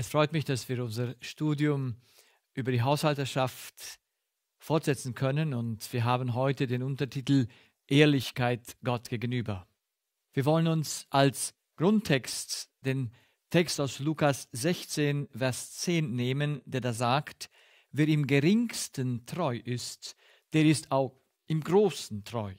Es freut mich, dass wir unser Studium über die Haushalterschaft fortsetzen können und wir haben heute den Untertitel Ehrlichkeit Gott gegenüber. Wir wollen uns als Grundtext den Text aus Lukas 16, Vers 10 nehmen, der da sagt, wer im geringsten treu ist, der ist auch im großen treu.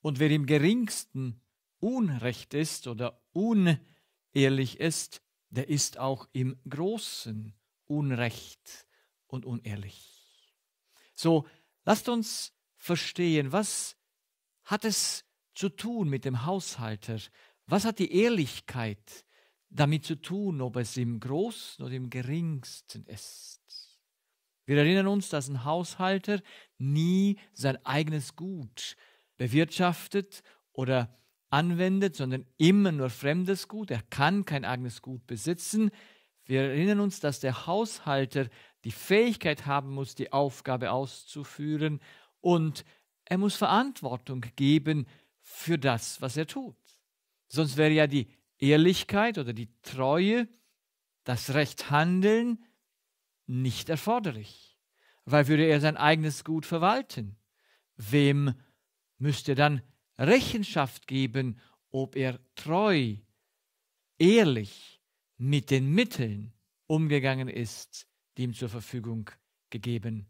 Und wer im geringsten unrecht ist oder unehrlich ist, der ist auch im Großen unrecht und unehrlich. So, lasst uns verstehen, was hat es zu tun mit dem Haushalter? Was hat die Ehrlichkeit damit zu tun, ob es im Großen oder im Geringsten ist? Wir erinnern uns, dass ein Haushalter nie sein eigenes Gut bewirtschaftet oder anwendet, sondern immer nur fremdes Gut. Er kann kein eigenes Gut besitzen. Wir erinnern uns, dass der Haushalter die Fähigkeit haben muss, die Aufgabe auszuführen und er muss Verantwortung geben für das, was er tut. Sonst wäre ja die Ehrlichkeit oder die Treue, das Recht handeln nicht erforderlich, weil würde er sein eigenes Gut verwalten. Wem müsste dann Rechenschaft geben, ob er treu, ehrlich mit den Mitteln umgegangen ist, die ihm zur Verfügung gegeben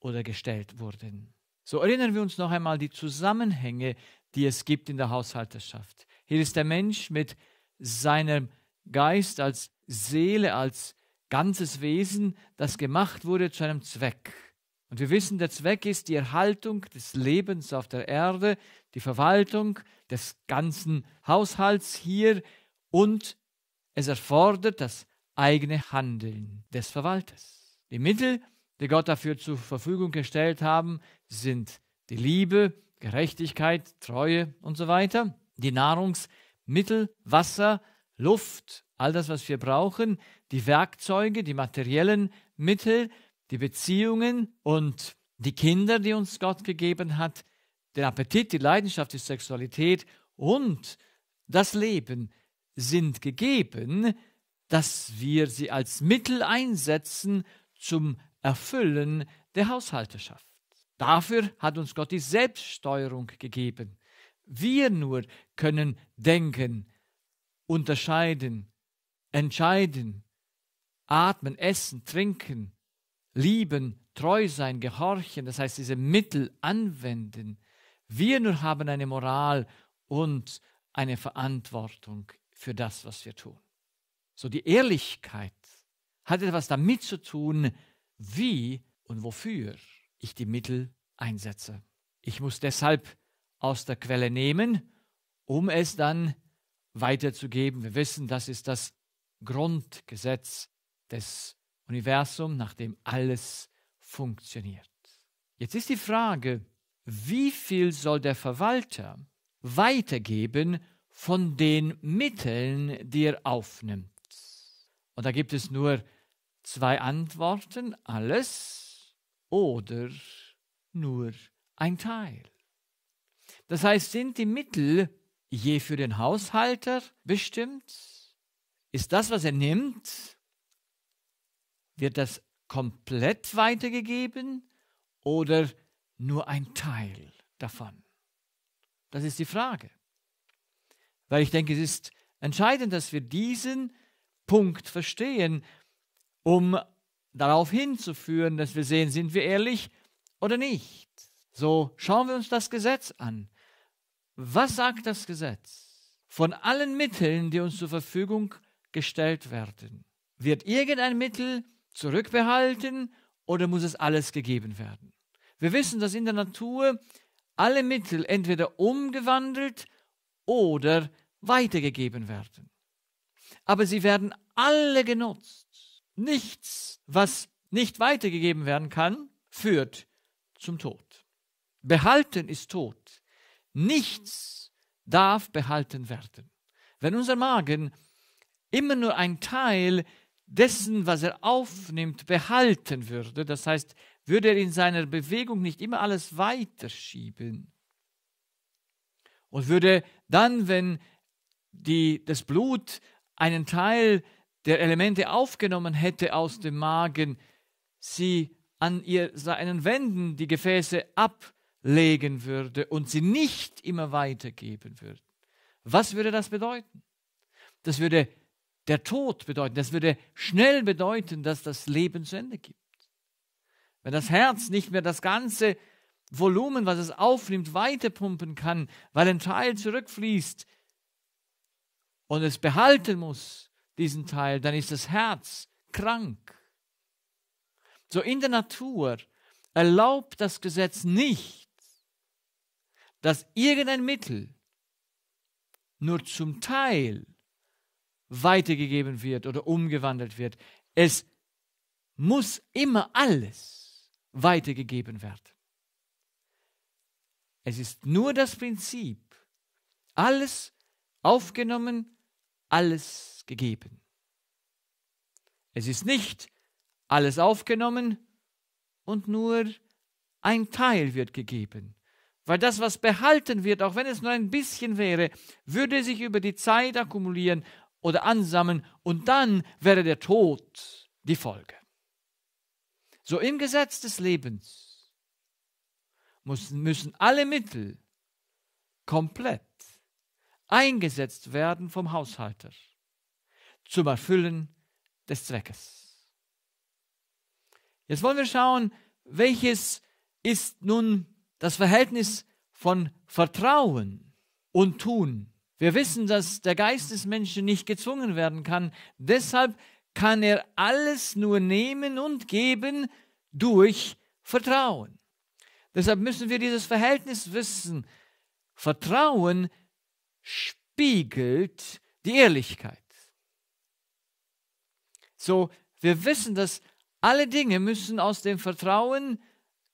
oder gestellt wurden. So erinnern wir uns noch einmal die Zusammenhänge, die es gibt in der Haushalterschaft. Hier ist der Mensch mit seinem Geist als Seele, als ganzes Wesen, das gemacht wurde zu einem Zweck. Und wir wissen, der Zweck ist die Erhaltung des Lebens auf der Erde, die Verwaltung des ganzen Haushalts hier und es erfordert das eigene Handeln des Verwalters. Die Mittel, die Gott dafür zur Verfügung gestellt haben, sind die Liebe, Gerechtigkeit, Treue und so weiter, die Nahrungsmittel, Wasser, Luft, all das, was wir brauchen, die Werkzeuge, die materiellen Mittel, die Beziehungen und die Kinder, die uns Gott gegeben hat, den Appetit, die Leidenschaft, die Sexualität und das Leben sind gegeben, dass wir sie als Mittel einsetzen zum Erfüllen der Haushalterschaft. Dafür hat uns Gott die Selbststeuerung gegeben. Wir nur können denken, unterscheiden, entscheiden, atmen, essen, trinken, lieben, treu sein, gehorchen, das heißt diese Mittel anwenden. Wir nur haben eine Moral und eine Verantwortung für das, was wir tun. So die Ehrlichkeit hat etwas damit zu tun, wie und wofür ich die Mittel einsetze. Ich muss deshalb aus der Quelle nehmen, um es dann weiterzugeben. Wir wissen, das ist das Grundgesetz des Universums, nach dem alles funktioniert. Jetzt ist die Frage, wie viel soll der Verwalter weitergeben von den Mitteln, die er aufnimmt? Und da gibt es nur zwei Antworten, alles oder nur ein Teil. Das heißt, sind die Mittel je für den Haushalter bestimmt? Ist das, was er nimmt, wird das komplett weitergegeben oder nur ein Teil davon? Das ist die Frage. Weil ich denke, es ist entscheidend, dass wir diesen Punkt verstehen, um darauf hinzuführen, dass wir sehen, sind wir ehrlich oder nicht. So schauen wir uns das Gesetz an. Was sagt das Gesetz? Von allen Mitteln, die uns zur Verfügung gestellt werden, wird irgendein Mittel zurückbehalten oder muss es alles gegeben werden? Wir wissen, dass in der Natur alle Mittel entweder umgewandelt oder weitergegeben werden. Aber sie werden alle genutzt. Nichts, was nicht weitergegeben werden kann, führt zum Tod. Behalten ist Tod. Nichts darf behalten werden. Wenn unser Magen immer nur ein Teil dessen, was er aufnimmt, behalten würde, das heißt würde er in seiner Bewegung nicht immer alles weiterschieben? Und würde dann, wenn die, das Blut einen Teil der Elemente aufgenommen hätte aus dem Magen, sie an ihr, seinen Wänden die Gefäße ablegen würde und sie nicht immer weitergeben würde. Was würde das bedeuten? Das würde der Tod bedeuten, das würde schnell bedeuten, dass das Leben zu Ende gibt. Wenn das Herz nicht mehr das ganze Volumen, was es aufnimmt, weiterpumpen kann, weil ein Teil zurückfließt und es behalten muss, diesen Teil, dann ist das Herz krank. So in der Natur erlaubt das Gesetz nicht, dass irgendein Mittel nur zum Teil weitergegeben wird oder umgewandelt wird. Es muss immer alles weitergegeben wird. Es ist nur das Prinzip, alles aufgenommen, alles gegeben. Es ist nicht alles aufgenommen und nur ein Teil wird gegeben. Weil das, was behalten wird, auch wenn es nur ein bisschen wäre, würde sich über die Zeit akkumulieren oder ansammeln und dann wäre der Tod die Folge. So im Gesetz des Lebens müssen, müssen alle Mittel komplett eingesetzt werden vom Haushalter zum Erfüllen des Zweckes. Jetzt wollen wir schauen, welches ist nun das Verhältnis von Vertrauen und Tun. Wir wissen, dass der Geist des Menschen nicht gezwungen werden kann. Deshalb kann er alles nur nehmen und geben durch Vertrauen. Deshalb müssen wir dieses Verhältnis wissen. Vertrauen spiegelt die Ehrlichkeit. So, wir wissen, dass alle Dinge müssen aus dem Vertrauen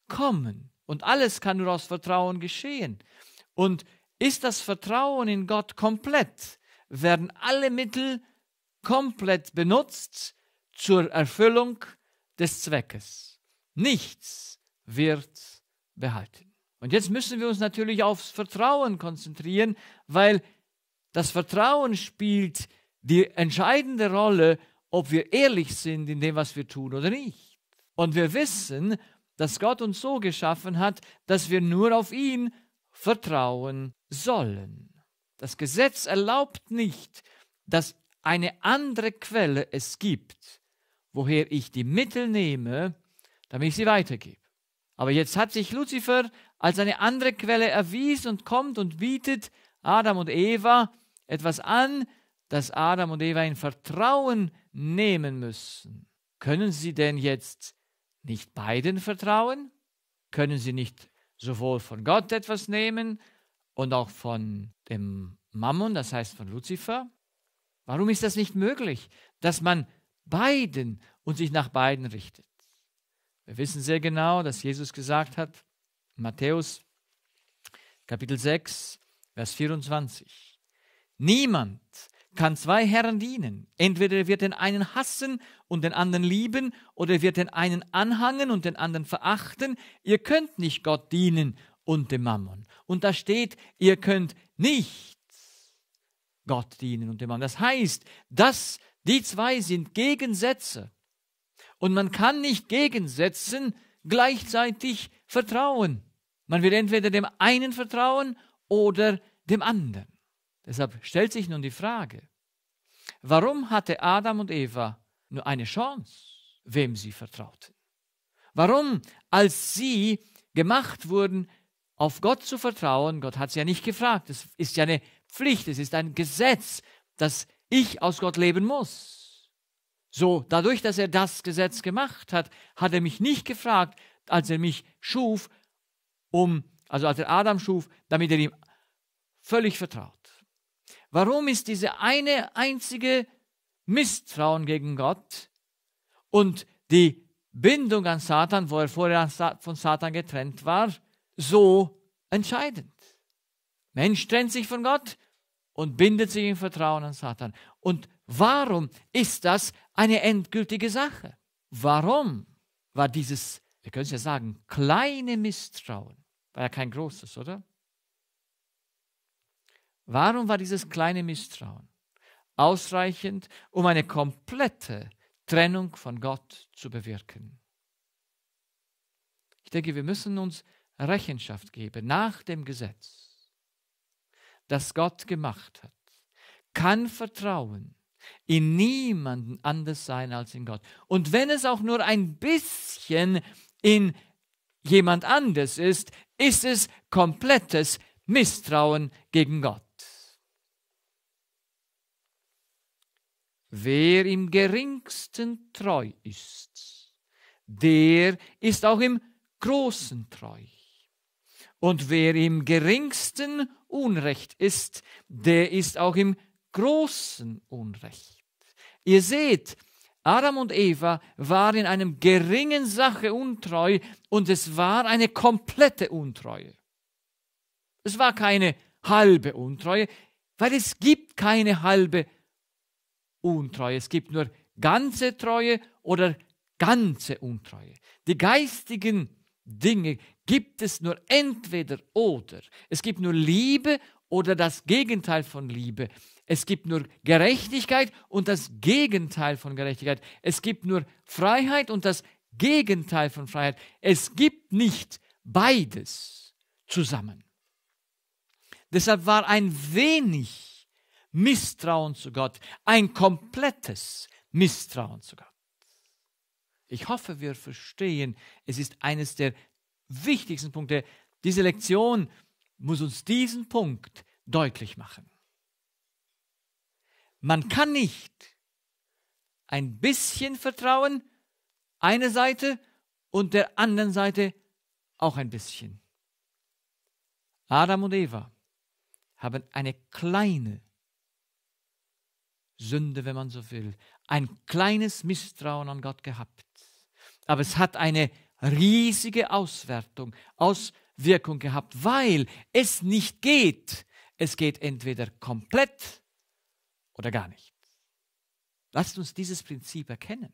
kommen und alles kann nur aus Vertrauen geschehen. Und ist das Vertrauen in Gott komplett, werden alle Mittel komplett benutzt zur Erfüllung des Zweckes. Nichts wird behalten. Und jetzt müssen wir uns natürlich aufs Vertrauen konzentrieren, weil das Vertrauen spielt die entscheidende Rolle, ob wir ehrlich sind in dem, was wir tun oder nicht. Und wir wissen, dass Gott uns so geschaffen hat, dass wir nur auf ihn vertrauen sollen. Das Gesetz erlaubt nicht, dass eine andere Quelle es gibt, woher ich die Mittel nehme, damit ich sie weitergebe. Aber jetzt hat sich Luzifer als eine andere Quelle erwiesen und kommt und bietet Adam und Eva etwas an, das Adam und Eva in Vertrauen nehmen müssen. Können sie denn jetzt nicht beiden vertrauen? Können sie nicht sowohl von Gott etwas nehmen und auch von dem Mammon, das heißt von Luzifer? Warum ist das nicht möglich, dass man beiden und sich nach beiden richtet? Wir wissen sehr genau, dass Jesus gesagt hat, Matthäus Kapitel 6, Vers 24, niemand kann zwei Herren dienen. Entweder er wird den einen hassen und den anderen lieben, oder er wird den einen anhangen und den anderen verachten. Ihr könnt nicht Gott dienen und dem Mammon. Und da steht, ihr könnt nicht Gott dienen und dem Mann. Das heißt, dass die zwei sind Gegensätze. Und man kann nicht Gegensätzen gleichzeitig vertrauen. Man will entweder dem einen vertrauen oder dem anderen. Deshalb stellt sich nun die Frage, warum hatte Adam und Eva nur eine Chance, wem sie vertrauten? Warum, als sie gemacht wurden, auf Gott zu vertrauen, Gott hat es ja nicht gefragt, es ist ja eine Pflicht, es ist ein Gesetz, dass ich aus Gott leben muss. So, dadurch, dass er das Gesetz gemacht hat, hat er mich nicht gefragt, als er mich schuf, um, also als er Adam schuf, damit er ihm völlig vertraut. Warum ist diese eine einzige Misstrauen gegen Gott und die Bindung an Satan, wo er vorher von Satan getrennt war, so entscheidend? Mensch trennt sich von Gott und bindet sich im Vertrauen an Satan. Und warum ist das eine endgültige Sache? Warum war dieses, wir können es ja sagen, kleine Misstrauen, war ja kein großes, oder? Warum war dieses kleine Misstrauen ausreichend, um eine komplette Trennung von Gott zu bewirken? Ich denke, wir müssen uns Rechenschaft geben nach dem Gesetz das Gott gemacht hat, kann Vertrauen in niemanden anders sein als in Gott. Und wenn es auch nur ein bisschen in jemand anders ist, ist es komplettes Misstrauen gegen Gott. Wer im geringsten treu ist, der ist auch im großen treu. Und wer im geringsten Unrecht ist, der ist auch im großen Unrecht. Ihr seht, Adam und Eva waren in einem geringen Sache untreu und es war eine komplette Untreue. Es war keine halbe Untreue, weil es gibt keine halbe Untreue. Es gibt nur ganze Treue oder ganze Untreue. Die geistigen Dinge, gibt es nur entweder oder. Es gibt nur Liebe oder das Gegenteil von Liebe. Es gibt nur Gerechtigkeit und das Gegenteil von Gerechtigkeit. Es gibt nur Freiheit und das Gegenteil von Freiheit. Es gibt nicht beides zusammen. Deshalb war ein wenig Misstrauen zu Gott, ein komplettes Misstrauen zu Gott. Ich hoffe, wir verstehen, es ist eines der wichtigsten Punkte. Diese Lektion muss uns diesen Punkt deutlich machen. Man kann nicht ein bisschen vertrauen, eine Seite und der anderen Seite auch ein bisschen. Adam und Eva haben eine kleine Sünde, wenn man so will, ein kleines Misstrauen an Gott gehabt. Aber es hat eine riesige Auswertung, Auswirkung gehabt, weil es nicht geht. Es geht entweder komplett oder gar nicht. Lasst uns dieses Prinzip erkennen.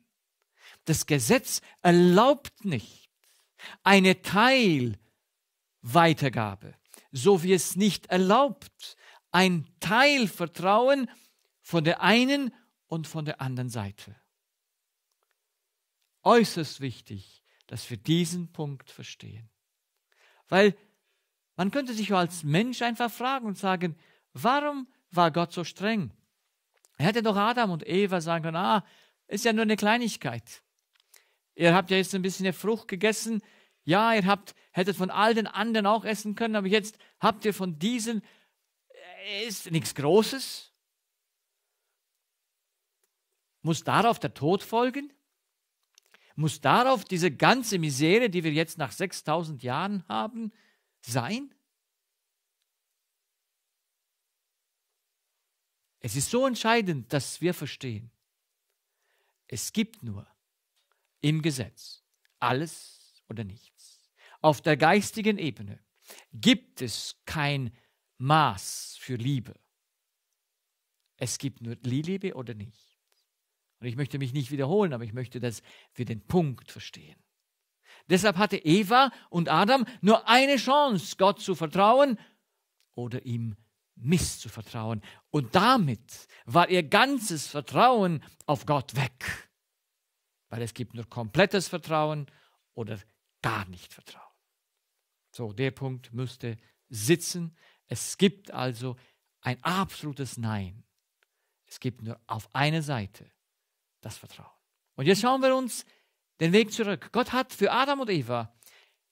Das Gesetz erlaubt nicht eine Teilweitergabe, so wie es nicht erlaubt ein Teilvertrauen von der einen und von der anderen Seite. Äußerst wichtig dass wir diesen Punkt verstehen. Weil man könnte sich als Mensch einfach fragen und sagen, warum war Gott so streng? Er hätte doch Adam und Eva sagen können, ah, ist ja nur eine Kleinigkeit. Ihr habt ja jetzt ein bisschen eine Frucht gegessen. Ja, ihr habt, hättet von all den anderen auch essen können, aber jetzt habt ihr von diesen, äh, ist nichts Großes. Muss darauf der Tod folgen? Muss darauf diese ganze Misere, die wir jetzt nach 6000 Jahren haben, sein? Es ist so entscheidend, dass wir verstehen, es gibt nur im Gesetz alles oder nichts. Auf der geistigen Ebene gibt es kein Maß für Liebe. Es gibt nur Liebe oder nicht. Und ich möchte mich nicht wiederholen, aber ich möchte, dass wir den Punkt verstehen. Deshalb hatte Eva und Adam nur eine Chance, Gott zu vertrauen oder ihm misszuvertrauen. Und damit war ihr ganzes Vertrauen auf Gott weg. Weil es gibt nur komplettes Vertrauen oder gar nicht Vertrauen. So, der Punkt müsste sitzen. Es gibt also ein absolutes Nein. Es gibt nur auf einer Seite das Vertrauen. Und jetzt schauen wir uns den Weg zurück. Gott hat für Adam und Eva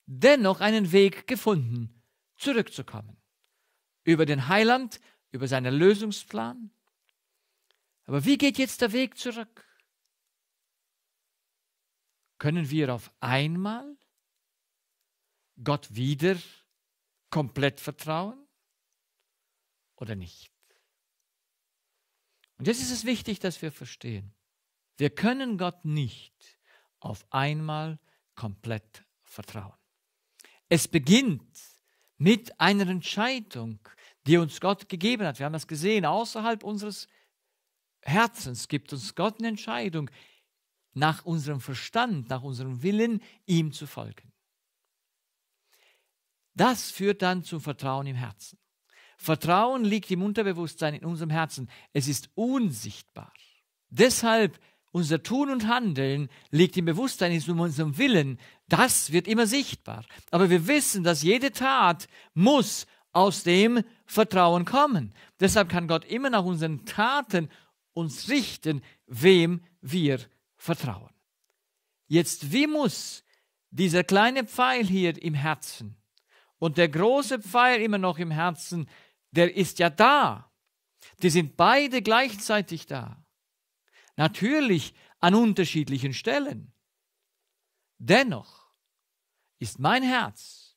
dennoch einen Weg gefunden, zurückzukommen. Über den Heiland, über seinen Lösungsplan. Aber wie geht jetzt der Weg zurück? Können wir auf einmal Gott wieder komplett vertrauen oder nicht? Und jetzt ist es wichtig, dass wir verstehen, wir können Gott nicht auf einmal komplett vertrauen. Es beginnt mit einer Entscheidung, die uns Gott gegeben hat. Wir haben das gesehen, außerhalb unseres Herzens gibt uns Gott eine Entscheidung, nach unserem Verstand, nach unserem Willen, ihm zu folgen. Das führt dann zum Vertrauen im Herzen. Vertrauen liegt im Unterbewusstsein, in unserem Herzen. Es ist unsichtbar. Deshalb unser Tun und Handeln liegt im Bewusstsein, ist um unserem Willen. Das wird immer sichtbar. Aber wir wissen, dass jede Tat muss aus dem Vertrauen kommen. Deshalb kann Gott immer nach unseren Taten uns richten, wem wir vertrauen. Jetzt, wie muss dieser kleine Pfeil hier im Herzen und der große Pfeil immer noch im Herzen, der ist ja da. Die sind beide gleichzeitig da. Natürlich an unterschiedlichen Stellen. Dennoch ist mein Herz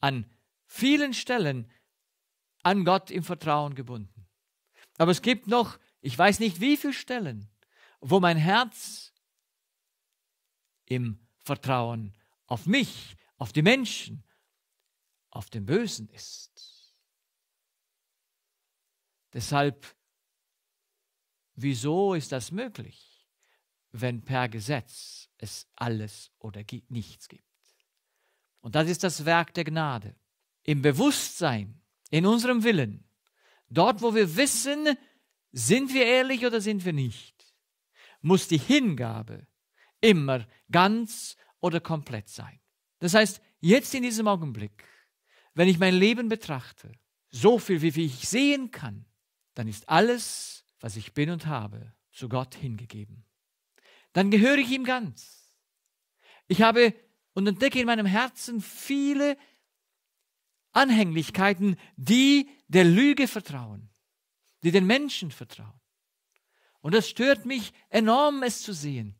an vielen Stellen an Gott im Vertrauen gebunden. Aber es gibt noch, ich weiß nicht wie viele Stellen, wo mein Herz im Vertrauen auf mich, auf die Menschen, auf den Bösen ist. Deshalb Wieso ist das möglich, wenn per Gesetz es alles oder nichts gibt? Und das ist das Werk der Gnade. Im Bewusstsein, in unserem Willen, dort wo wir wissen, sind wir ehrlich oder sind wir nicht, muss die Hingabe immer ganz oder komplett sein. Das heißt, jetzt in diesem Augenblick, wenn ich mein Leben betrachte, so viel wie ich sehen kann, dann ist alles was ich bin und habe, zu Gott hingegeben. Dann gehöre ich ihm ganz. Ich habe und entdecke in meinem Herzen viele Anhänglichkeiten, die der Lüge vertrauen, die den Menschen vertrauen. Und das stört mich enorm, es zu sehen.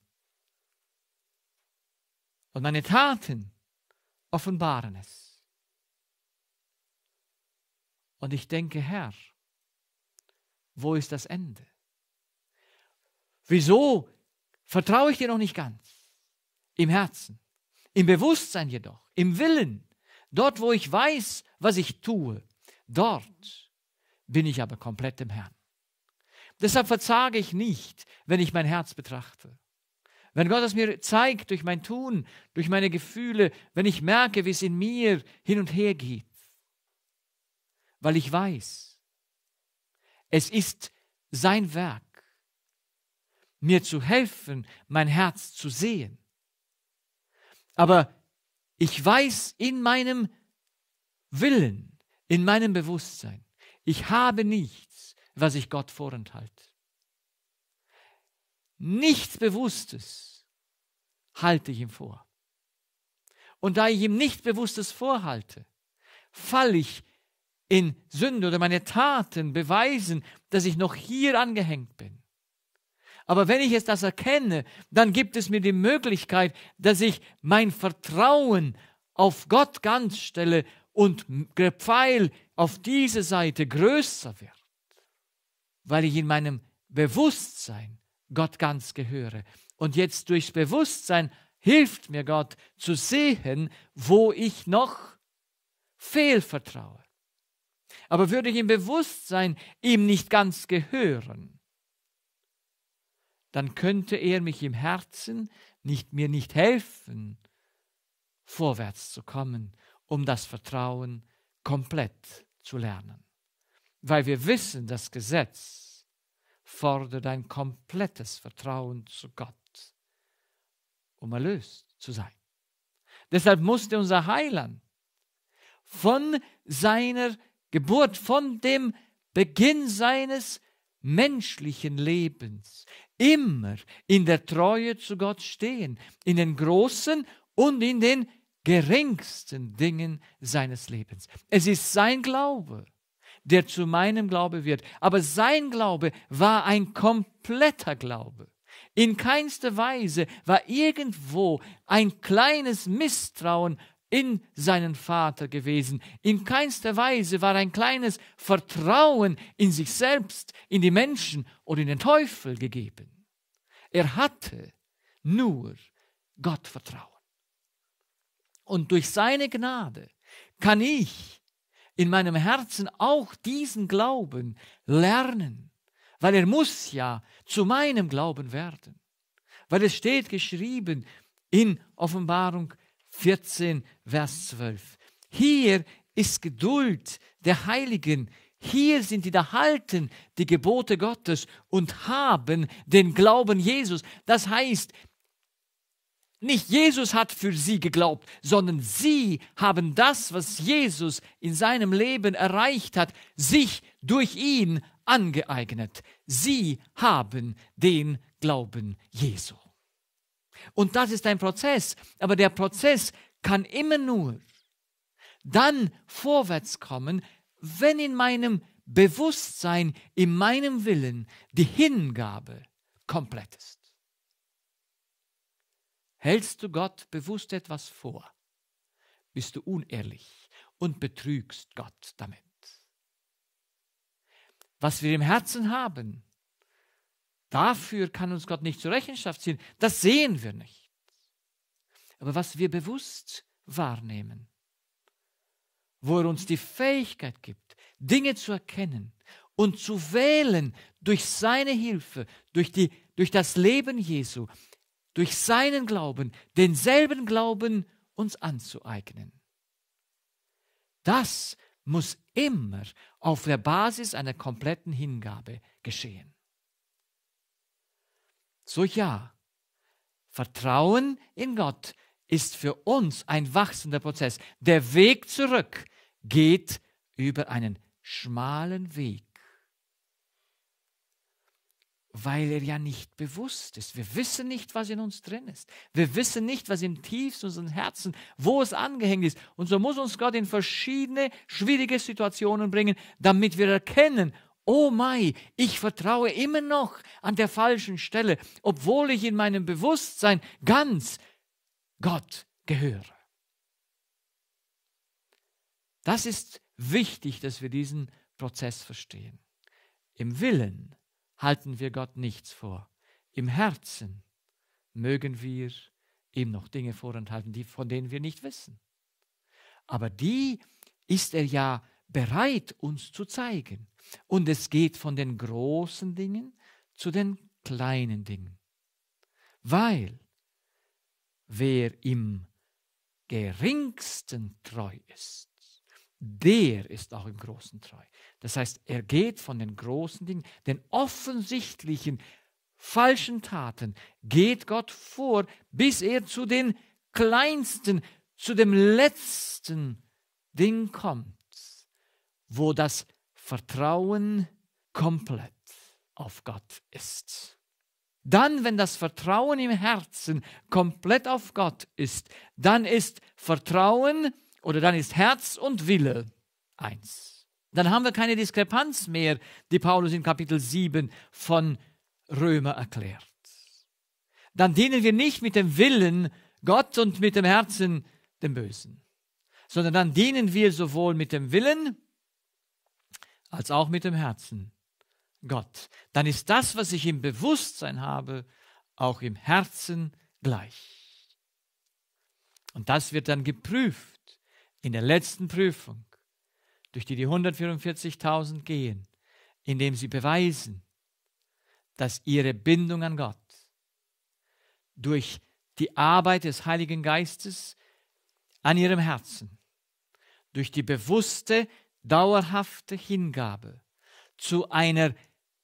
Und meine Taten offenbaren es. Und ich denke, Herr, wo ist das Ende? Wieso vertraue ich dir noch nicht ganz? Im Herzen, im Bewusstsein jedoch, im Willen, dort, wo ich weiß, was ich tue, dort bin ich aber komplett im Herrn. Deshalb verzage ich nicht, wenn ich mein Herz betrachte. Wenn Gott es mir zeigt durch mein Tun, durch meine Gefühle, wenn ich merke, wie es in mir hin und her geht, weil ich weiß, es ist sein Werk, mir zu helfen, mein Herz zu sehen. Aber ich weiß in meinem Willen, in meinem Bewusstsein, ich habe nichts, was ich Gott vorenthalte. Nichts Bewusstes halte ich ihm vor. Und da ich ihm nichts Bewusstes vorhalte, falle ich in Sünde oder meine Taten beweisen, dass ich noch hier angehängt bin. Aber wenn ich es das erkenne, dann gibt es mir die Möglichkeit, dass ich mein Vertrauen auf Gott ganz stelle und der Pfeil auf diese Seite größer wird, weil ich in meinem Bewusstsein Gott ganz gehöre. Und jetzt durchs Bewusstsein hilft mir Gott zu sehen, wo ich noch fehlvertraue aber würde ich im Bewusstsein ihm nicht ganz gehören, dann könnte er mich im Herzen nicht, mir nicht helfen, vorwärts zu kommen, um das Vertrauen komplett zu lernen. Weil wir wissen, das Gesetz fordert ein komplettes Vertrauen zu Gott, um erlöst zu sein. Deshalb musste unser Heiland von seiner Geburt von dem Beginn seines menschlichen Lebens. Immer in der Treue zu Gott stehen, in den großen und in den geringsten Dingen seines Lebens. Es ist sein Glaube, der zu meinem Glaube wird. Aber sein Glaube war ein kompletter Glaube. In keinster Weise war irgendwo ein kleines Misstrauen in seinen Vater gewesen. In keinster Weise war ein kleines Vertrauen in sich selbst, in die Menschen oder in den Teufel gegeben. Er hatte nur Gott Vertrauen. Und durch seine Gnade kann ich in meinem Herzen auch diesen Glauben lernen, weil er muss ja zu meinem Glauben werden. Weil es steht geschrieben in Offenbarung 14, Vers 12. Hier ist Geduld der Heiligen. Hier sind die, die halten die Gebote Gottes und haben den Glauben Jesus. Das heißt, nicht Jesus hat für sie geglaubt, sondern sie haben das, was Jesus in seinem Leben erreicht hat, sich durch ihn angeeignet. Sie haben den Glauben Jesu. Und das ist ein Prozess. Aber der Prozess kann immer nur dann vorwärts kommen, wenn in meinem Bewusstsein, in meinem Willen die Hingabe komplett ist. Hältst du Gott bewusst etwas vor, bist du unehrlich und betrügst Gott damit. Was wir im Herzen haben, Dafür kann uns Gott nicht zur Rechenschaft ziehen. Das sehen wir nicht. Aber was wir bewusst wahrnehmen, wo er uns die Fähigkeit gibt, Dinge zu erkennen und zu wählen durch seine Hilfe, durch, die, durch das Leben Jesu, durch seinen Glauben, denselben Glauben uns anzueignen. Das muss immer auf der Basis einer kompletten Hingabe geschehen. So ja, Vertrauen in Gott ist für uns ein wachsender Prozess. Der Weg zurück geht über einen schmalen Weg, weil er ja nicht bewusst ist. Wir wissen nicht, was in uns drin ist. Wir wissen nicht, was im tiefsten unseren Herzen, wo es angehängt ist. Und so muss uns Gott in verschiedene schwierige Situationen bringen, damit wir erkennen, oh Mai, ich vertraue immer noch an der falschen Stelle, obwohl ich in meinem Bewusstsein ganz Gott gehöre. Das ist wichtig, dass wir diesen Prozess verstehen. Im Willen halten wir Gott nichts vor. Im Herzen mögen wir ihm noch Dinge vorenthalten, die, von denen wir nicht wissen. Aber die ist er ja bereit, uns zu zeigen. Und es geht von den großen Dingen zu den kleinen Dingen. Weil wer im geringsten treu ist, der ist auch im Großen treu. Das heißt, er geht von den großen Dingen, den offensichtlichen falschen Taten, geht Gott vor, bis er zu den kleinsten, zu dem letzten Ding kommt, wo das Vertrauen komplett auf Gott ist. Dann, wenn das Vertrauen im Herzen komplett auf Gott ist, dann ist Vertrauen oder dann ist Herz und Wille eins. Dann haben wir keine Diskrepanz mehr, die Paulus in Kapitel 7 von Römer erklärt. Dann dienen wir nicht mit dem Willen Gott und mit dem Herzen dem Bösen, sondern dann dienen wir sowohl mit dem Willen als auch mit dem Herzen Gott. Dann ist das, was ich im Bewusstsein habe, auch im Herzen gleich. Und das wird dann geprüft in der letzten Prüfung, durch die die 144.000 gehen, indem sie beweisen, dass ihre Bindung an Gott durch die Arbeit des Heiligen Geistes an ihrem Herzen, durch die bewusste dauerhafte Hingabe zu einer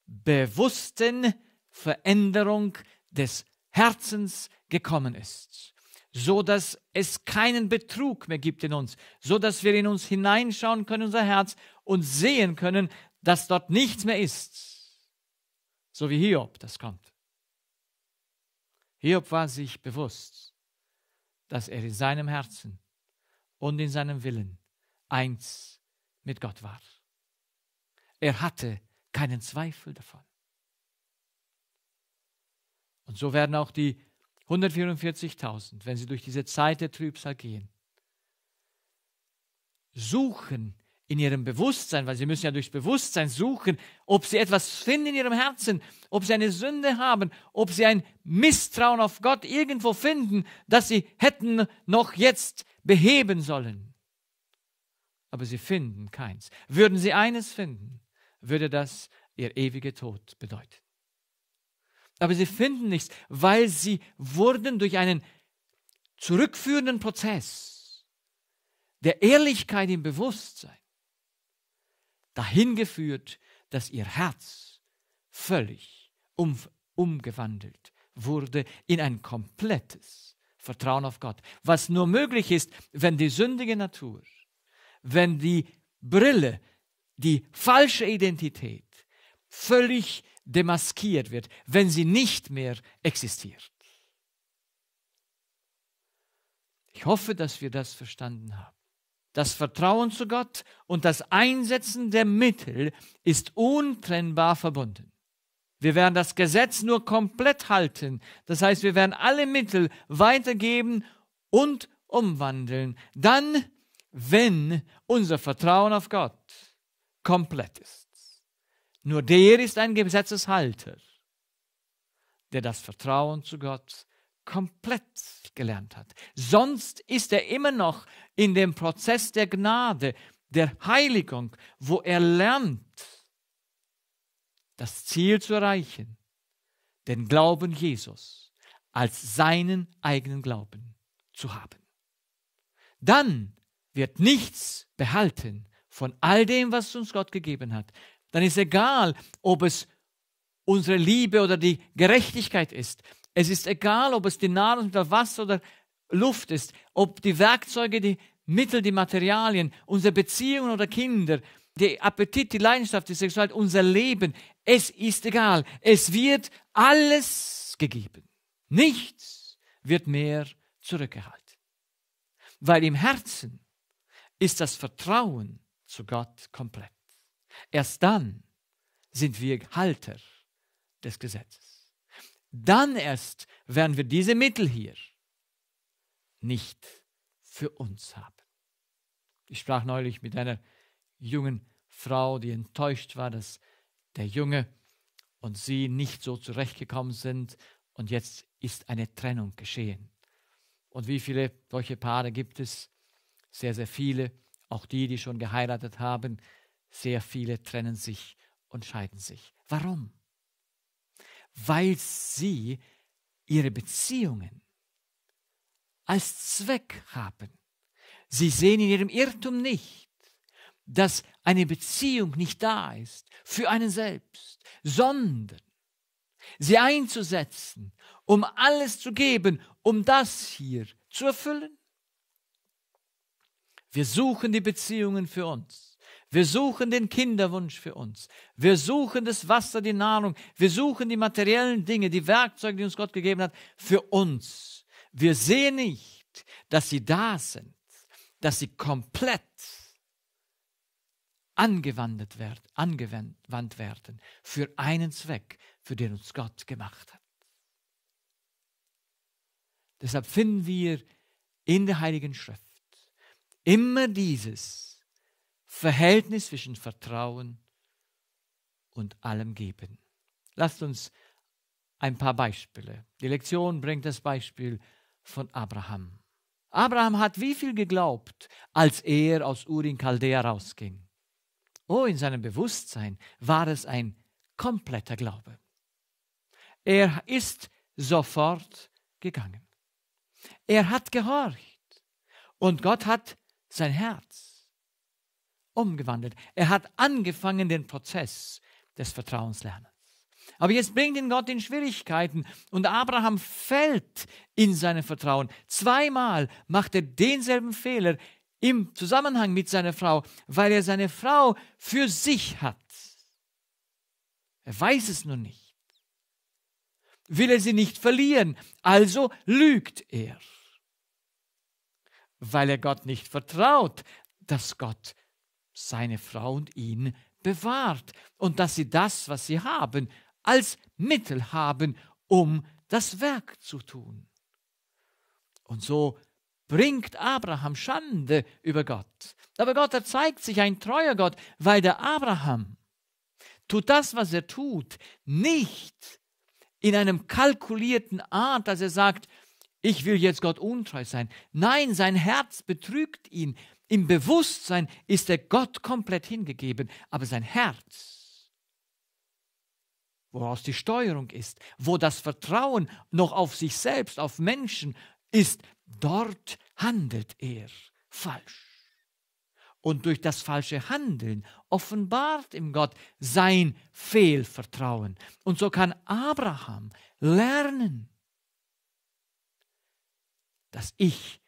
bewussten Veränderung des Herzens gekommen ist, so dass es keinen Betrug mehr gibt in uns, so dass wir in uns hineinschauen können, unser Herz, und sehen können, dass dort nichts mehr ist, so wie Hiob das kommt. Hiob war sich bewusst, dass er in seinem Herzen und in seinem Willen eins mit Gott war. Er hatte keinen Zweifel davon. Und so werden auch die 144.000, wenn sie durch diese Zeit der Trübsal gehen, suchen in ihrem Bewusstsein, weil sie müssen ja durchs Bewusstsein suchen, ob sie etwas finden in ihrem Herzen, ob sie eine Sünde haben, ob sie ein Misstrauen auf Gott irgendwo finden, das sie hätten noch jetzt beheben sollen aber sie finden keins. Würden sie eines finden, würde das ihr ewiger Tod bedeuten. Aber sie finden nichts, weil sie wurden durch einen zurückführenden Prozess der Ehrlichkeit im Bewusstsein dahin geführt, dass ihr Herz völlig um, umgewandelt wurde in ein komplettes Vertrauen auf Gott, was nur möglich ist, wenn die sündige Natur wenn die Brille, die falsche Identität völlig demaskiert wird, wenn sie nicht mehr existiert. Ich hoffe, dass wir das verstanden haben. Das Vertrauen zu Gott und das Einsetzen der Mittel ist untrennbar verbunden. Wir werden das Gesetz nur komplett halten. Das heißt, wir werden alle Mittel weitergeben und umwandeln. Dann wenn unser Vertrauen auf Gott komplett ist. Nur der ist ein Gesetzeshalter, der das Vertrauen zu Gott komplett gelernt hat. Sonst ist er immer noch in dem Prozess der Gnade, der Heiligung, wo er lernt, das Ziel zu erreichen, den Glauben Jesus als seinen eigenen Glauben zu haben. Dann wird nichts behalten von all dem, was uns Gott gegeben hat. Dann ist egal, ob es unsere Liebe oder die Gerechtigkeit ist. Es ist egal, ob es die Nahrung, Nahrungsmittel, Wasser oder Luft ist, ob die Werkzeuge, die Mittel, die Materialien, unsere Beziehungen oder Kinder, der Appetit, die Leidenschaft, die Sexualität, unser Leben. Es ist egal. Es wird alles gegeben. Nichts wird mehr zurückgehalten. Weil im Herzen ist das Vertrauen zu Gott komplett. Erst dann sind wir Halter des Gesetzes. Dann erst werden wir diese Mittel hier nicht für uns haben. Ich sprach neulich mit einer jungen Frau, die enttäuscht war, dass der Junge und sie nicht so zurechtgekommen sind und jetzt ist eine Trennung geschehen. Und wie viele solche Paare gibt es, sehr, sehr viele, auch die, die schon geheiratet haben, sehr viele trennen sich und scheiden sich. Warum? Weil sie ihre Beziehungen als Zweck haben. Sie sehen in ihrem Irrtum nicht, dass eine Beziehung nicht da ist für einen selbst, sondern sie einzusetzen, um alles zu geben, um das hier zu erfüllen wir suchen die Beziehungen für uns. Wir suchen den Kinderwunsch für uns. Wir suchen das Wasser, die Nahrung. Wir suchen die materiellen Dinge, die Werkzeuge, die uns Gott gegeben hat, für uns. Wir sehen nicht, dass sie da sind, dass sie komplett angewandt werden, angewandt werden für einen Zweck, für den uns Gott gemacht hat. Deshalb finden wir in der Heiligen Schrift Immer dieses Verhältnis zwischen Vertrauen und allem Geben. Lasst uns ein paar Beispiele. Die Lektion bringt das Beispiel von Abraham. Abraham hat wie viel geglaubt, als er aus Urin Chaldea rausging? Oh, in seinem Bewusstsein war es ein kompletter Glaube. Er ist sofort gegangen. Er hat gehorcht. Und Gott hat sein Herz umgewandelt. Er hat angefangen den Prozess des Vertrauenslernens. Aber jetzt bringt ihn Gott in Schwierigkeiten und Abraham fällt in seinem Vertrauen. Zweimal macht er denselben Fehler im Zusammenhang mit seiner Frau, weil er seine Frau für sich hat. Er weiß es nur nicht. Will er sie nicht verlieren, also lügt er weil er Gott nicht vertraut, dass Gott seine Frau und ihn bewahrt und dass sie das, was sie haben, als Mittel haben, um das Werk zu tun. Und so bringt Abraham Schande über Gott. Aber Gott erzeigt sich ein treuer Gott, weil der Abraham tut das, was er tut, nicht in einem kalkulierten Art, dass er sagt, ich will jetzt Gott untreu sein. Nein, sein Herz betrügt ihn. Im Bewusstsein ist er Gott komplett hingegeben, aber sein Herz, woraus die Steuerung ist, wo das Vertrauen noch auf sich selbst, auf Menschen ist, dort handelt er falsch. Und durch das falsche Handeln offenbart ihm Gott sein Fehlvertrauen. Und so kann Abraham lernen, das Ich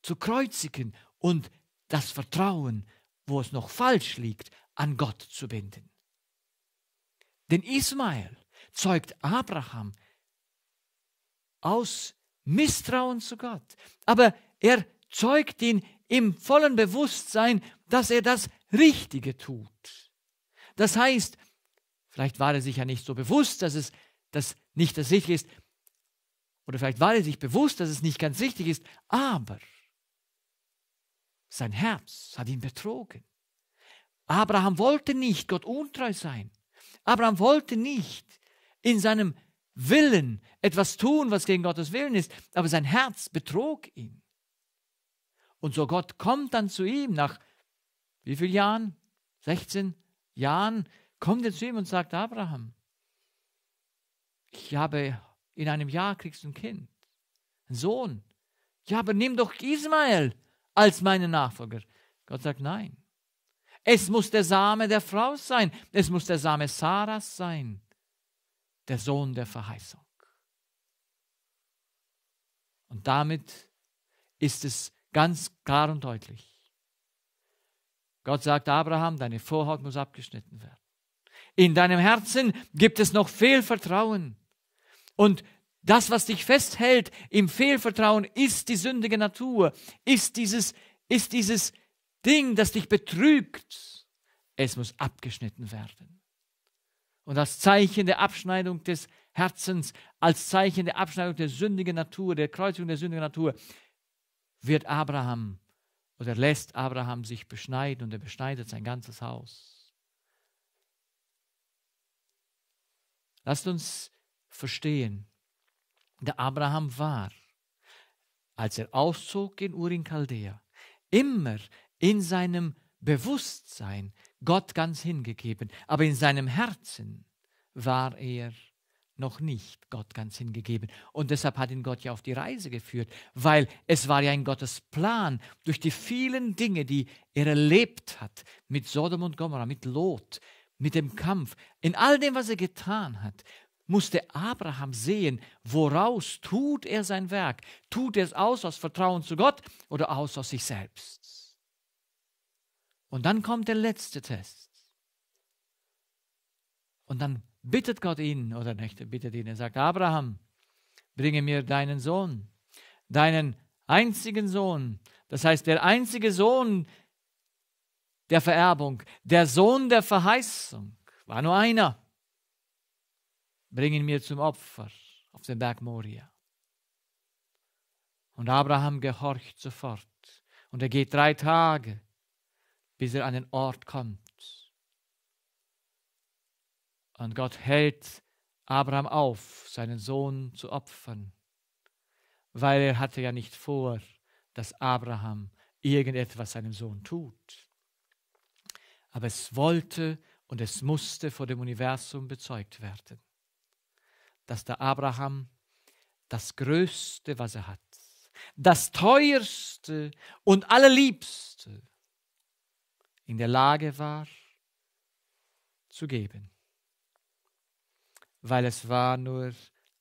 zu kreuzigen und das Vertrauen, wo es noch falsch liegt, an Gott zu binden. Denn Ismael zeugt Abraham aus Misstrauen zu Gott, aber er zeugt ihn im vollen Bewusstsein, dass er das Richtige tut. Das heißt, vielleicht war er sich ja nicht so bewusst, dass es das nicht das Richtige ist, oder vielleicht war er sich bewusst, dass es nicht ganz richtig ist, aber sein Herz hat ihn betrogen. Abraham wollte nicht Gott untreu sein. Abraham wollte nicht in seinem Willen etwas tun, was gegen Gottes Willen ist, aber sein Herz betrog ihn. Und so Gott kommt dann zu ihm nach wie vielen Jahren? 16 Jahren kommt er zu ihm und sagt, Abraham, ich habe in einem Jahr kriegst du ein Kind, einen Sohn. Ja, aber nimm doch Ismael als meinen Nachfolger. Gott sagt nein. Es muss der Same der Frau sein. Es muss der Same Saras sein. Der Sohn der Verheißung. Und damit ist es ganz klar und deutlich. Gott sagt Abraham, deine Vorhaut muss abgeschnitten werden. In deinem Herzen gibt es noch Fehlvertrauen. Und das, was dich festhält im Fehlvertrauen, ist die sündige Natur, ist dieses, ist dieses Ding, das dich betrügt. Es muss abgeschnitten werden. Und als Zeichen der Abschneidung des Herzens, als Zeichen der Abschneidung der sündigen Natur, der Kreuzung der sündigen Natur, wird Abraham oder lässt Abraham sich beschneiden und er beschneidet sein ganzes Haus. Lasst uns verstehen. Der Abraham war, als er auszog in Urin Chaldea, immer in seinem Bewusstsein Gott ganz hingegeben, aber in seinem Herzen war er noch nicht Gott ganz hingegeben. Und deshalb hat ihn Gott ja auf die Reise geführt, weil es war ja in Gottes Plan, durch die vielen Dinge, die er erlebt hat, mit Sodom und Gomorrah, mit Lot, mit dem Kampf, in all dem, was er getan hat, musste Abraham sehen, woraus tut er sein Werk? Tut er es aus aus Vertrauen zu Gott oder aus aus sich selbst? Und dann kommt der letzte Test. Und dann bittet Gott ihn, oder nicht, er bittet ihn, er sagt, Abraham, bringe mir deinen Sohn, deinen einzigen Sohn, das heißt der einzige Sohn der Vererbung, der Sohn der Verheißung, war nur einer bring ihn mir zum Opfer auf den Berg Moria. Und Abraham gehorcht sofort. Und er geht drei Tage, bis er an den Ort kommt. Und Gott hält Abraham auf, seinen Sohn zu opfern, weil er hatte ja nicht vor, dass Abraham irgendetwas seinem Sohn tut. Aber es wollte und es musste vor dem Universum bezeugt werden dass der Abraham das Größte, was er hat, das Teuerste und Allerliebste in der Lage war zu geben, weil es war nur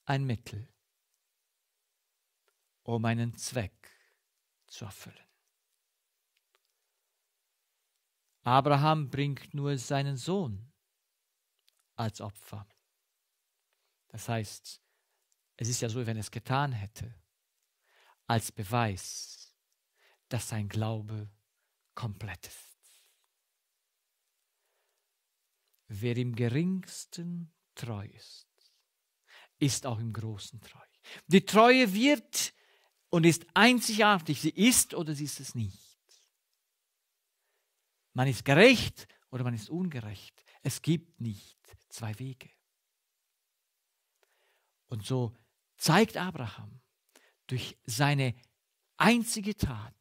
ein Mittel, um einen Zweck zu erfüllen. Abraham bringt nur seinen Sohn als Opfer. Das heißt, es ist ja so, wenn es getan hätte, als Beweis, dass sein Glaube komplett ist. Wer im geringsten treu ist, ist auch im großen treu. Die Treue wird und ist einzigartig. Sie ist oder sie ist es nicht. Man ist gerecht oder man ist ungerecht. Es gibt nicht zwei Wege. Und so zeigt Abraham durch seine einzige Tat,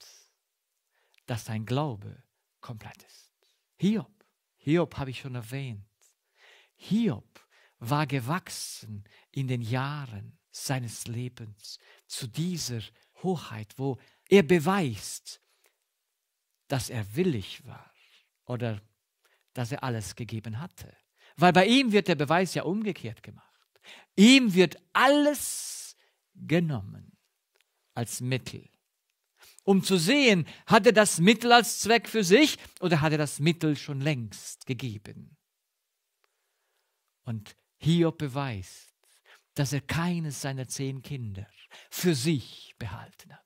dass sein Glaube komplett ist. Hiob, Hiob habe ich schon erwähnt. Hiob war gewachsen in den Jahren seines Lebens zu dieser Hoheit, wo er beweist, dass er willig war oder dass er alles gegeben hatte. Weil bei ihm wird der Beweis ja umgekehrt gemacht. Ihm wird alles genommen als Mittel. Um zu sehen, hat er das Mittel als Zweck für sich oder hat er das Mittel schon längst gegeben? Und Hiob beweist, dass er keines seiner zehn Kinder für sich behalten hat.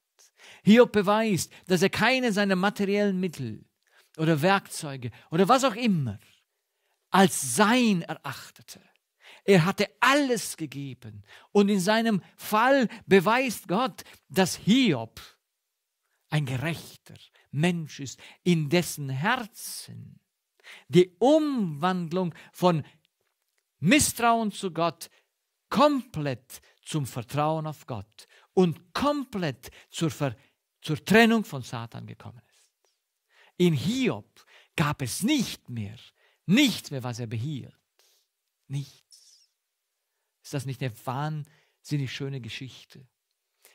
Hiob beweist, dass er keine seiner materiellen Mittel oder Werkzeuge oder was auch immer als sein erachtete, er hatte alles gegeben. Und in seinem Fall beweist Gott, dass Hiob ein gerechter Mensch ist, in dessen Herzen die Umwandlung von Misstrauen zu Gott komplett zum Vertrauen auf Gott und komplett zur, Ver zur Trennung von Satan gekommen ist. In Hiob gab es nicht mehr, nichts mehr, was er behielt. Nicht. Ist das nicht eine wahnsinnig schöne Geschichte,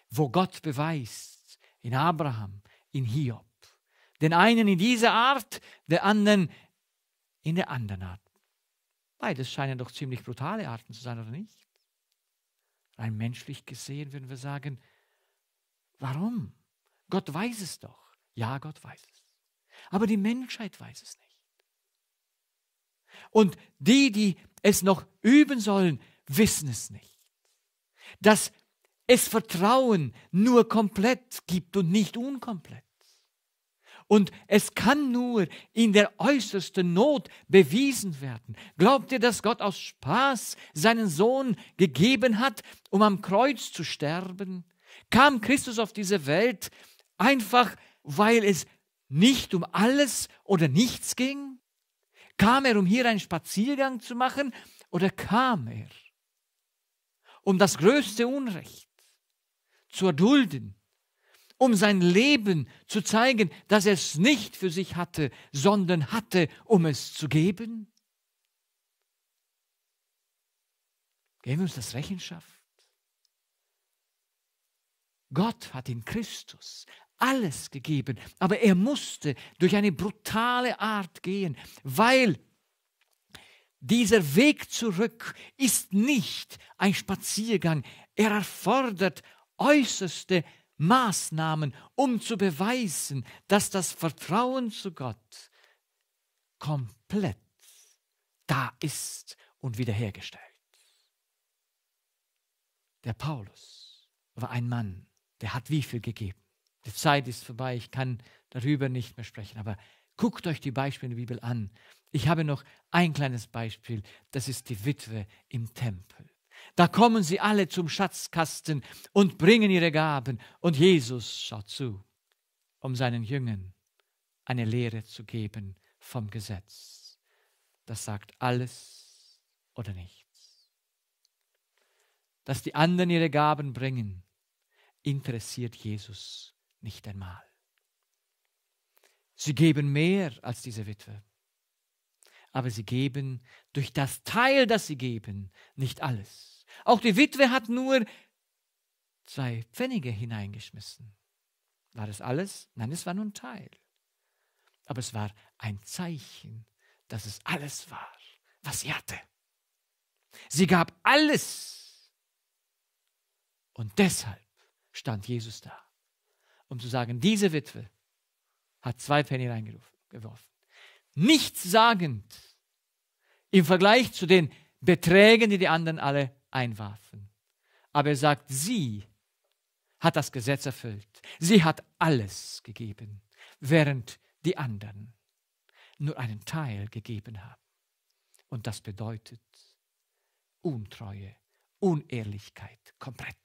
wo Gott beweist in Abraham, in Hiob, den einen in dieser Art, den anderen in der anderen Art. Beides scheinen doch ziemlich brutale Arten zu sein, oder nicht? Rein menschlich gesehen würden wir sagen, warum? Gott weiß es doch. Ja, Gott weiß es. Aber die Menschheit weiß es nicht. Und die, die es noch üben sollen, wissen es nicht. Dass es Vertrauen nur komplett gibt und nicht unkomplett. Und es kann nur in der äußersten Not bewiesen werden. Glaubt ihr, dass Gott aus Spaß seinen Sohn gegeben hat, um am Kreuz zu sterben? Kam Christus auf diese Welt einfach, weil es nicht um alles oder nichts ging? Kam er, um hier einen Spaziergang zu machen, oder kam er, um das größte Unrecht zu erdulden, um sein Leben zu zeigen, dass er es nicht für sich hatte, sondern hatte, um es zu geben? Geben wir uns das Rechenschaft? Gott hat in Christus alles gegeben, aber er musste durch eine brutale Art gehen, weil dieser Weg zurück ist nicht ein Spaziergang. Er erfordert äußerste Maßnahmen, um zu beweisen, dass das Vertrauen zu Gott komplett da ist und wiederhergestellt. Der Paulus war ein Mann, der hat wie viel gegeben. Die Zeit ist vorbei, ich kann darüber nicht mehr sprechen, aber guckt euch die Beispiele in der Bibel an, ich habe noch ein kleines Beispiel, das ist die Witwe im Tempel. Da kommen sie alle zum Schatzkasten und bringen ihre Gaben, und Jesus schaut zu, um seinen Jüngern eine Lehre zu geben vom Gesetz. Das sagt alles oder nichts. Dass die anderen ihre Gaben bringen, interessiert Jesus nicht einmal. Sie geben mehr als diese Witwe aber sie geben durch das Teil, das sie geben, nicht alles. Auch die Witwe hat nur zwei Pfennige hineingeschmissen. War das alles? Nein, es war nur ein Teil. Aber es war ein Zeichen, dass es alles war, was sie hatte. Sie gab alles. Und deshalb stand Jesus da, um zu sagen, diese Witwe hat zwei Pfennige reingeworfen nichtssagend im Vergleich zu den Beträgen, die die anderen alle einwarfen. Aber er sagt, sie hat das Gesetz erfüllt. Sie hat alles gegeben, während die anderen nur einen Teil gegeben haben. Und das bedeutet Untreue, Unehrlichkeit, komplett.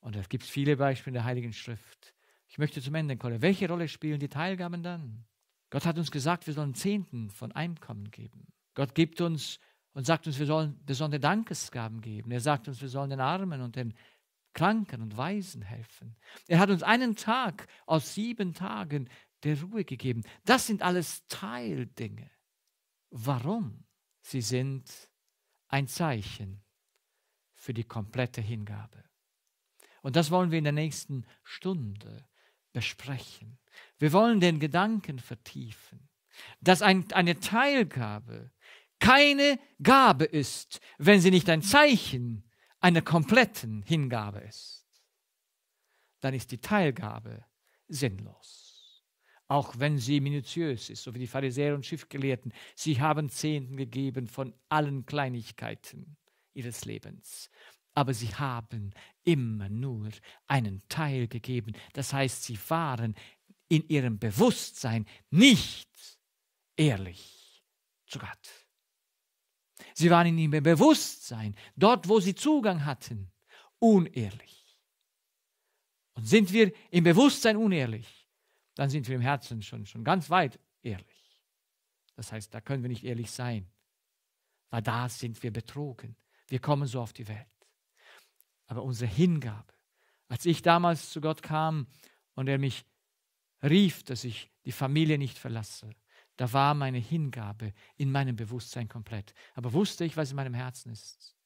Und es gibt viele Beispiele in der Heiligen Schrift, ich möchte zum Ende kommen. Welche Rolle spielen die Teilgaben dann? Gott hat uns gesagt, wir sollen Zehnten von Einkommen geben. Gott gibt uns und sagt uns, wir sollen besondere Dankesgaben geben. Er sagt uns, wir sollen den Armen und den Kranken und Weisen helfen. Er hat uns einen Tag aus sieben Tagen der Ruhe gegeben. Das sind alles Teildinge. Warum? Sie sind ein Zeichen für die komplette Hingabe. Und das wollen wir in der nächsten Stunde besprechen. Wir wollen den Gedanken vertiefen, dass ein, eine Teilgabe keine Gabe ist, wenn sie nicht ein Zeichen einer kompletten Hingabe ist. Dann ist die Teilgabe sinnlos. Auch wenn sie minutiös ist, so wie die Pharisäer und Schiffgelehrten, sie haben Zehnten gegeben von allen Kleinigkeiten ihres Lebens aber sie haben immer nur einen Teil gegeben. Das heißt, sie waren in ihrem Bewusstsein nicht ehrlich zu Gott. Sie waren in ihrem Bewusstsein, dort wo sie Zugang hatten, unehrlich. Und sind wir im Bewusstsein unehrlich, dann sind wir im Herzen schon, schon ganz weit ehrlich. Das heißt, da können wir nicht ehrlich sein, weil da sind wir betrogen. Wir kommen so auf die Welt aber unsere Hingabe. Als ich damals zu Gott kam und er mich rief, dass ich die Familie nicht verlasse, da war meine Hingabe in meinem Bewusstsein komplett. Aber wusste ich, was in meinem Herzen ist.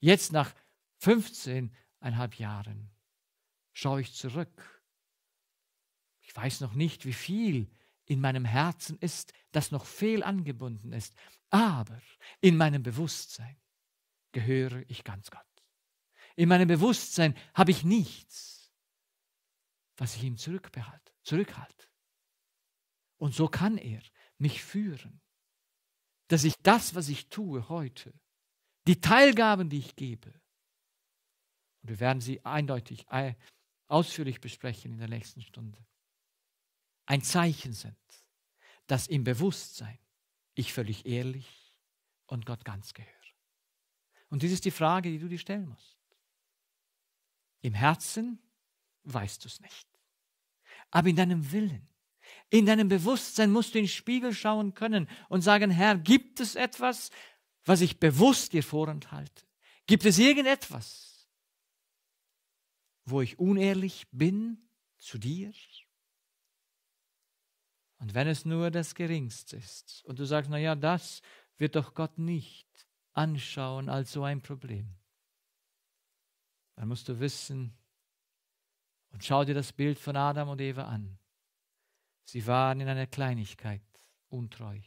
Jetzt nach 15,5 Jahren schaue ich zurück. Ich weiß noch nicht, wie viel in meinem Herzen ist, das noch fehl angebunden ist, aber in meinem Bewusstsein gehöre ich ganz Gott in meinem Bewusstsein habe ich nichts, was ich ihm zurückbehalte, zurückhalte. Und so kann er mich führen, dass ich das, was ich tue heute, die Teilgaben, die ich gebe, und wir werden sie eindeutig äh, ausführlich besprechen in der nächsten Stunde, ein Zeichen sind, dass im Bewusstsein ich völlig ehrlich und Gott ganz gehöre. Und dies ist die Frage, die du dir stellen musst. Im Herzen weißt du es nicht. Aber in deinem Willen, in deinem Bewusstsein musst du in den Spiegel schauen können und sagen, Herr, gibt es etwas, was ich bewusst dir vorenthalte? Gibt es irgendetwas, wo ich unehrlich bin zu dir? Und wenn es nur das Geringste ist und du sagst, naja, das wird doch Gott nicht anschauen als so ein Problem dann musst du wissen, und schau dir das Bild von Adam und Eva an. Sie waren in einer Kleinigkeit untreu.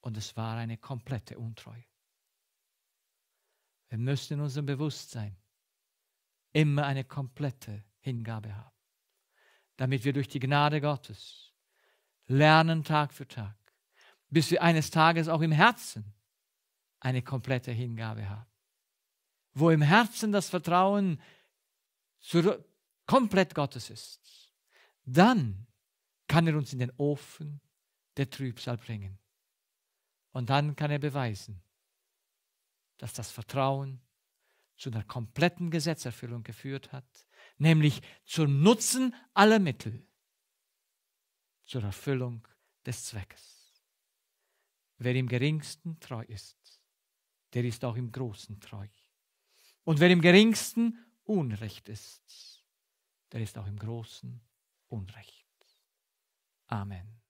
Und es war eine komplette Untreue. Wir müssen in unserem Bewusstsein immer eine komplette Hingabe haben, damit wir durch die Gnade Gottes lernen Tag für Tag, bis wir eines Tages auch im Herzen eine komplette Hingabe haben wo im Herzen das Vertrauen komplett Gottes ist, dann kann er uns in den Ofen der Trübsal bringen. Und dann kann er beweisen, dass das Vertrauen zu einer kompletten Gesetzerfüllung geführt hat, nämlich zum Nutzen aller Mittel zur Erfüllung des Zweckes. Wer im geringsten treu ist, der ist auch im großen treu. Und wer im geringsten Unrecht ist, der ist auch im großen Unrecht. Amen.